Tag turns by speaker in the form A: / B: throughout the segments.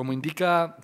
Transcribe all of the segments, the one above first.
A: Como indica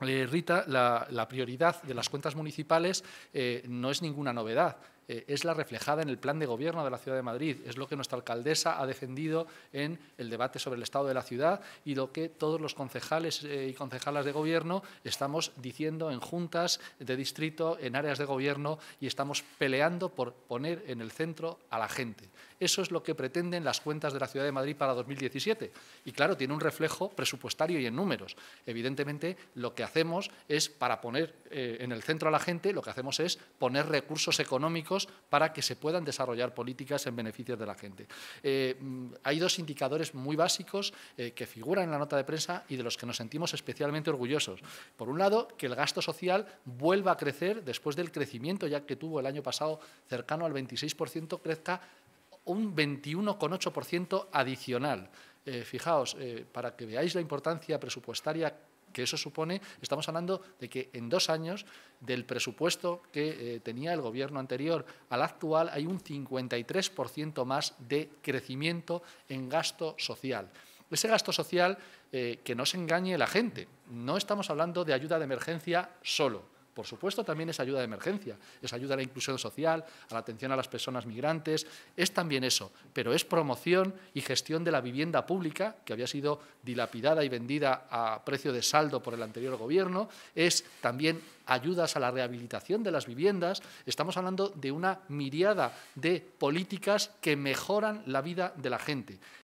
A: eh, Rita, la, prioridad de las cuentas municipales eh, no es ninguna novedad. Eh, es la reflejada en el plan de gobierno de la Ciudad de Madrid, es lo que nuestra alcaldesa ha defendido en el debate sobre el estado de la ciudad y lo que todos los concejales eh, y concejalas de gobierno estamos diciendo en juntas de distrito, en áreas de gobierno y estamos peleando por poner en el centro a la gente. Eso es lo que pretenden las cuentas de la Ciudad de Madrid para 2017 y claro, tiene un reflejo presupuestario y en números. Evidentemente, lo que hacemos es para poner eh, en el centro a la gente, lo que hacemos es poner recursos económicos para que se puedan desarrollar políticas en beneficio de la gente. Eh, mm, hay dos indicadores muy básicos eh, que figuran en la nota de prensa y de los que nos sentimos especialmente orgullosos. Por un lado, que el gasto social vuelva a crecer después del crecimiento ya que tuvo el año pasado cercano al 26%, crezca un 21,8% adicional. Eh, fijaos, para que veáis la importancia presupuestaria que eso supone, estamos hablando de que en dos años del presupuesto que eh, tenía el gobierno anterior al actual hay un 53% más de crecimiento en gasto social. Ese gasto social, eh, que no se engañe la gente, no estamos hablando de ayuda de emergencia solo por supuesto, también es ayuda de emergencia, es ayuda a la inclusión social, a la atención a las personas migrantes, es también eso, pero es promoción y gestión de la vivienda pública, que había sido dilapidada y vendida a precio de saldo por el anterior gobierno, es también ayudas a la rehabilitación de las viviendas, estamos hablando de una miriada de políticas que mejoran la vida de la gente.